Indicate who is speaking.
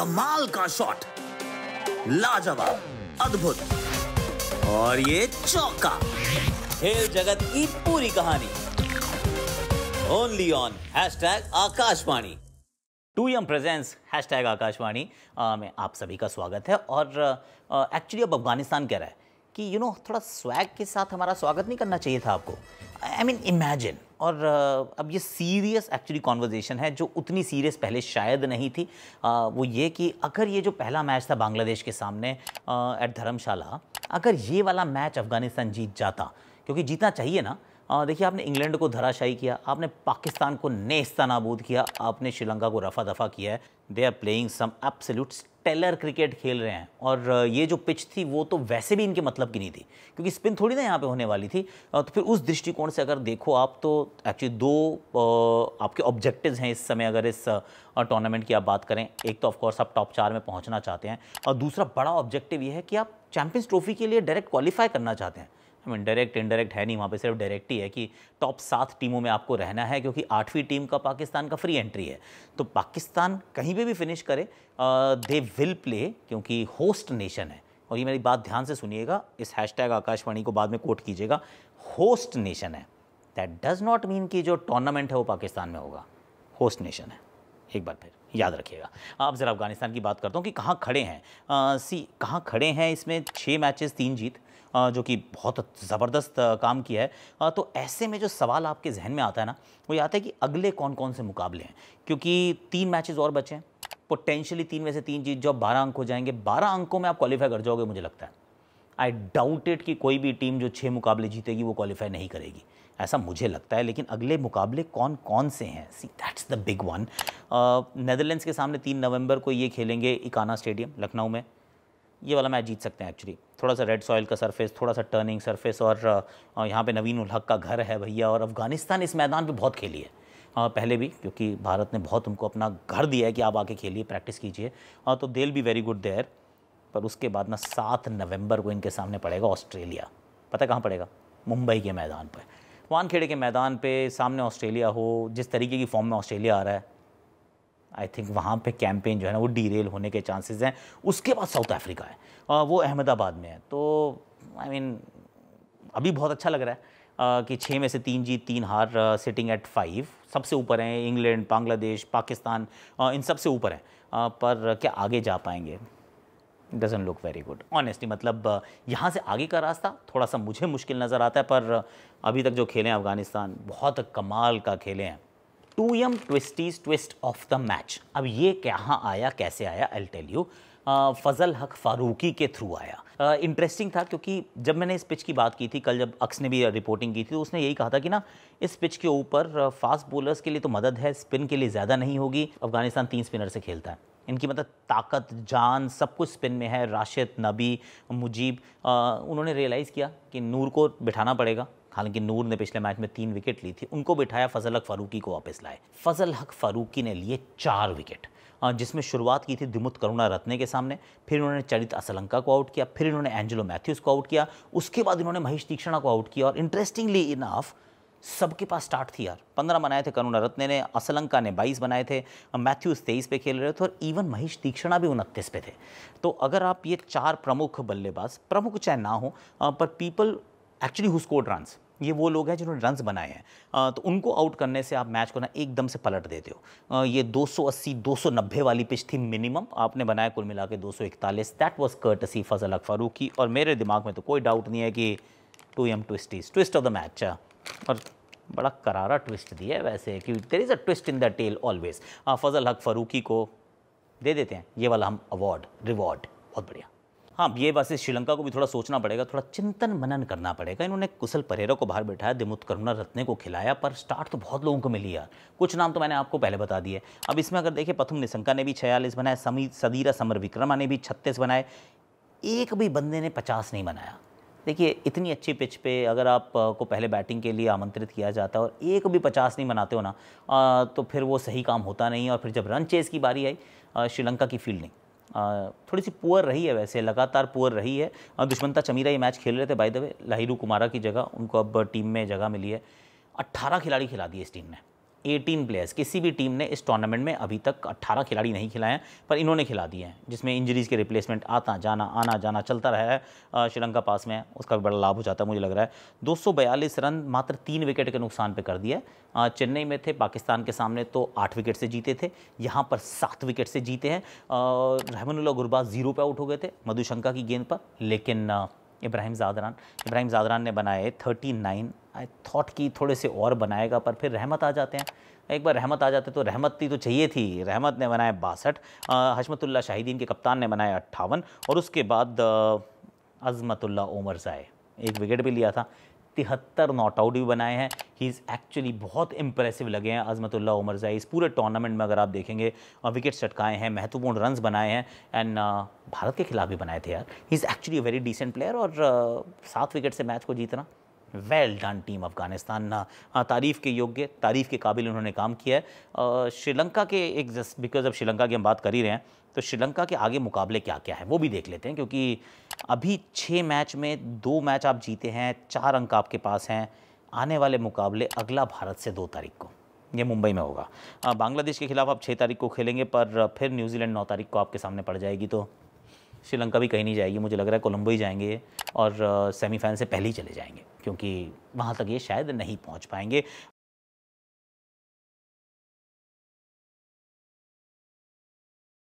Speaker 1: कमाल का शॉट लाजवाब अद्भुत और ये चौका खेल जगत की पूरी कहानी only on hashtag Akashvani to यम प्रेजेंस हैश टैग आकाशवाणी में आप सभी का स्वागत है और एक्चुअली अब अफगानिस्तान कह रहा है कि यू you नो know, थोड़ा स्वैग के साथ हमारा स्वागत नहीं करना चाहिए था आपको आई मीन इमेजिन और uh, अब ये सीरियस एक्चुअली कॉन्वर्जेसन है जो उतनी सीरियस पहले शायद नहीं थी आ, uh, वो ये कि अगर ये जो पहला मैच था बांग्लादेश के सामने एट uh, धर्मशाला अगर ये वाला मैच अफगानिस्तान जीत जाता क्योंकि जीतना चाहिए ना देखिए आपने इंग्लैंड को धराशायी किया आपने पाकिस्तान को नेस्ता नाबूद किया आपने श्रीलंका को रफा दफा किया है they are playing some absolute tailor cricket खेल रहे हैं और ये जो पिच थी वो तो वैसे भी इनके मतलब की नहीं थी क्योंकि स्पिन थोड़ी ना यहाँ पे होने वाली थी तो फिर उस दृष्टिकोण से अगर देखो आप तो एक्चुअली दो आपके ऑब्जेक्टिव्स हैं इस समय अगर इस टूर्नामेंट की आप बात करें एक तो ऑफकोर्स आप टॉप चार में पहुँचना चाहते हैं और दूसरा बड़ा ऑब्जेक्टिव ये है कि आप चैम्पियंस ट्रॉफी के लिए डायरेक्ट क्वालिफाई करना चाहते हैं आई मीन डायरेक्ट इनडायरेक्ट है नहीं वहाँ पे सिर्फ डायरेक्ट ही है कि टॉप सात टीमों में आपको रहना है क्योंकि आठवीं टीम का पाकिस्तान का फ्री एंट्री है तो पाकिस्तान कहीं पर भी फिनिश करे दे विल प्ले क्योंकि होस्ट नेशन है और ये मेरी बात ध्यान से सुनिएगा इस टैग आकाशवाणी को बाद में कोट कीजिएगा होस्ट नेशन है दैट डज नॉट मीन कि जो टूर्नामेंट है वो पाकिस्तान में होगा होस्ट नेशन है एक बार फिर याद रखिएगा आप ज़रा अफगानिस्तान की बात करता हूँ कि कहाँ खड़े हैं आ, सी कहाँ खड़े हैं इसमें छः मैचेस तीन जीत जो कि बहुत ज़बरदस्त काम किया है तो ऐसे में जो सवाल आपके जहन में आता है ना वो ये आता है कि अगले कौन कौन से मुकाबले हैं क्योंकि तीन मैचेस और बचे हैं पोटेंशियली तीन में से तीन जीत जाओ बारह अंक हो जाएंगे बारह अंकों में आप क्वालिफाई कर जाओगे मुझे लगता है आई डाउट इट कि कोई भी टीम जो छः मुकाबले जीतेगी वो क्वालिफाई नहीं करेगी ऐसा मुझे लगता है लेकिन अगले मुकाबले कौन कौन से हैं see that's the big one Netherlands के सामने तीन नवंबर को ये खेलेंगे इकाना स्टेडियम लखनऊ में ये वाला मैच जीत सकते हैं एक्चुअली थोड़ा सा रेड सॉयल का सरफेस थोड़ा सा टर्निंग सरफेस और यहाँ पे नवीन उल हक का घर है भैया और अफगानिस्तान इस मैदान पे बहुत खेली है पहले भी क्योंकि भारत ने बहुत उनको अपना घर दिया है कि आप आके खेलिए प्रैक्टिस कीजिए तो देल बी वेरी गुड देयर पर उसके बाद ना सात नवंबर को इनके सामने पड़ेगा ऑस्ट्रेलिया पता कहाँ पड़ेगा मुंबई के मैदान पर वानखेड़े के मैदान पे सामने ऑस्ट्रेलिया हो जिस तरीके की फॉर्म में ऑस्ट्रेलिया आ रहा है आई थिंक वहाँ पे कैंपेन जो है ना वो डीरेल होने के चांसेस हैं उसके बाद साउथ अफ्रीका है आ, वो अहमदाबाद में है तो आई I मीन mean, अभी बहुत अच्छा लग रहा है आ, कि छः में से तीन जीत तीन हार सिटिंग एट फाइव सबसे ऊपर हैं इंग्लैंड बांग्लादेश पाकिस्तान आ, इन सबसे ऊपर हैं पर क्या आगे जा पाएंगे doesn't look very good honestly मतलब यहाँ से आगे का रास्ता थोड़ा सा मुझे मुश्किल नज़र आता है पर अभी तक जो खेले हैं अफ़गानिस्तान बहुत कमाल का खेले हैं two M twisties twist of the match अब ये कहाँ आया कैसे आया आई टेल यू फ़ज़ल हक फारूकी के थ्रू आया इंटरेस्टिंग था क्योंकि जब मैंने इस पिच की बात की थी कल जब अक्स ने भी रिपोर्टिंग की थी तो उसने यही कहा था कि ना इस पिच के ऊपर फास्ट बॉलर्स के लिए तो मदद है स्पिन के लिए ज़्यादा नहीं होगी अफगानिस्तान तीन स्पिनर से खेलता है इनकी मतलब ताकत जान सब कुछ स्पिन में है राशिद नबी मुजीब आ, उन्होंने रियलाइज़ किया कि नूर को बिठाना पड़ेगा हालांकि नूर ने पिछले मैच में तीन विकेट ली थी उनको बिठाया फजल हक फारूकी को वापस लाए फजल हक फारूकी ने लिए चार विकेट जिसमें शुरुआत की थी दिमुत करुणा रत्ने के सामने फिर उन्होंने चरित असलंका को आउट किया फिर इन्होंने एंजेलो मैथ्यूज़ को आउट किया उसके बाद इन्होंने महेश तीक्षणा को आउट किया और इंटरेस्टिंगली इनाफ सबके पास स्टार्ट थी यार पंद्रह बनाए थे करुणा रत्ने ने असलंका ने बाईस बनाए थे मैथ्यूज़ तेईस पे खेल रहे थे और इवन महेश तीक्षणा भी उनतीस पे थे तो अगर आप ये चार प्रमुख बल्लेबाज प्रमुख चाहे ना हो पर people actually who scored runs ये वो लोग हैं जिन्होंने रन्स बनाए हैं तो उनको आउट करने से आप मैच को ना एकदम से पलट देते हो ये 280 290 वाली पिच थी मिनिमम आपने बनाया कुल मिला के दो सौ इकतालीस दैट वॉज कर्टसी फजल अकफरू की और मेरे दिमाग में तो कोई डाउट नहीं है कि two M twist is twist of the match और बड़ा करारा ट्विस्ट दिया है वैसे कि there is a twist in the tail always Fazal Haq Farooqi को दे देते हैं ये वाला हम अवार्ड रिवॉर्ड बहुत बढ़िया हाँ ये वैसे श्रीलंका को भी थोड़ा सोचना पड़ेगा थोड़ा चिंतन मनन करना पड़ेगा इन्होंने कुशल परेरा को बाहर बैठाया दिमुत करुणा रत्ने को खिलाया पर स्टार्ट तो बहुत लोगों को मिली यार कुछ नाम तो मैंने आपको पहले बता दिए अब इसमें अगर देखिए प्रथम निशंका ने भी छियालीस बनाए समी सदीरा समर विक्रमा ने भी छत्तीस बनाए एक भी बंदे ने पचास नहीं बनाया देखिए इतनी अच्छी पिच पे अगर आप को पहले बैटिंग के लिए आमंत्रित किया जाता है और एक भी पचास नहीं बनाते हो ना तो फिर वो सही काम होता नहीं और फिर जब रन चेस की बारी आई श्रीलंका की फील्डिंग थोड़ी सी पुअर रही है वैसे लगातार पुअर रही है दुष्मंता चमीरा ये मैच खेल रहे थे बाई दबे वे लाहिरू कुमारा की जगह उनको अब टीम में जगह मिली है अट्ठारह खिलाड़ी खिला दिए इस टीम ने 18 प्लेयर्स किसी भी टीम ने इस टूर्नामेंट में अभी तक 18 खिलाड़ी नहीं खिलाए हैं पर इन्होंने खिला दिए हैं जिसमें इंजरीज़ के रिप्लेसमेंट आता जाना आना जाना चलता रहा है श्रीलंका पास में उसका भी बड़ा लाभ हो जाता है मुझे लग रहा है दो रन मात्र तीन विकेट के नुकसान पर कर दिया चेन्नई में थे पाकिस्तान के सामने तो आठ विकेट से जीते थे यहाँ पर सात विकेट से जीते हैं रहमनुल्ला गुरबाज जीरो पर आउट हो गए थे मधुशंका की गेंद पर लेकिन इब्राहिम ज़ादरान इब्राहिम ज़ादरान ने बनाए थर्टी नाइन आई थॉट कि थोड़े से और बनाएगा पर फिर रहमत आ जाते हैं एक बार रहमत आ जाते तो रहमत थी तो चाहिए थी रहमत ने बनाए बासठ हशमतुल्ला शाहिदीन के कप्तान ने बनाया अट्ठावन और उसके बाद अज़मतुल्ला उमर ज़ाए एक विकेट भी लिया था तिहत्तर नॉट आउट भी बनाए हैं ही इज़ एक्चुअली बहुत इंप्रेसिव लगे हैं अजमतुल्ला उमर जई इस पूरे टूर्नामेंट में अगर आप देखेंगे विकेट चटकाए हैं महत्वपूर्ण रन बनाए हैं एंड uh, भारत के खिलाफ भी बनाए थे यार he is actually very decent player और uh, सात विकेट से मैच को जीतना वेल डन टीम अफगानिस्तान हाँ, तारीफ़ के योग्य तारीफ़ के काबिल उन्होंने काम किया है श्रीलंका के एक जस्ट बिकॉज अब श्रीलंका की हम बात कर ही रहे हैं तो श्रीलंका के आगे मुकाबले क्या क्या है वो भी देख लेते हैं क्योंकि अभी छः मैच में दो मैच आप जीते हैं चार अंक आपके पास हैं आने वाले मुकाबले अगला भारत से दो तारीख को ये मुंबई में होगा बांग्लादेश के खिलाफ आप छः तारीख को खेलेंगे पर फिर न्यूजीलैंड नौ तारीख को आपके सामने पड़ जाएगी तो श्रीलंका भी कहीं नहीं जाएगी मुझे लग रहा है कोलंबो ही जाएंगे और सेमीफाइनल से पहले ही चले जाएंगे क्योंकि वहाँ तक ये शायद नहीं पहुँच पाएंगे